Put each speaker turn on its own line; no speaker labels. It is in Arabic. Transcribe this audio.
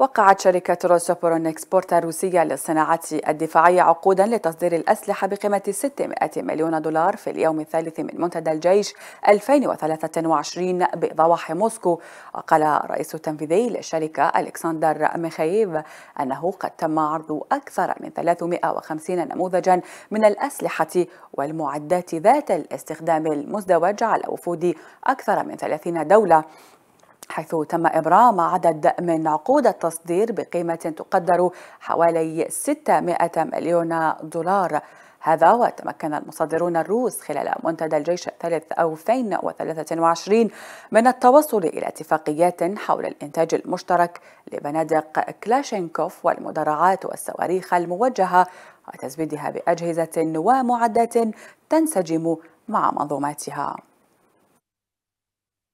وقعت شركة روسوبورون إكسبورت الروسية للصناعة الدفاعية عقودا لتصدير الأسلحة بقيمة 600 مليون دولار في اليوم الثالث من منتدى الجيش 2023 بضواحي موسكو وقال الرئيس التنفيذي للشركة ألكسندر ميخايف أنه قد تم عرض أكثر من 350 نموذجا من الأسلحة والمعدات ذات الاستخدام المزدوج على وفود أكثر من 30 دولة حيث تم إبرام عدد من عقود التصدير بقيمة تقدر حوالي 600 مليون دولار هذا وتمكن المصدرون الروس خلال منتدى الجيش الثالث أو 2023 من التوصل إلى اتفاقيات حول الإنتاج المشترك لبنادق كلاشينكوف والمدرعات والصواريخ الموجهة وتزويدها بأجهزة ومعدات تنسجم مع منظوماتها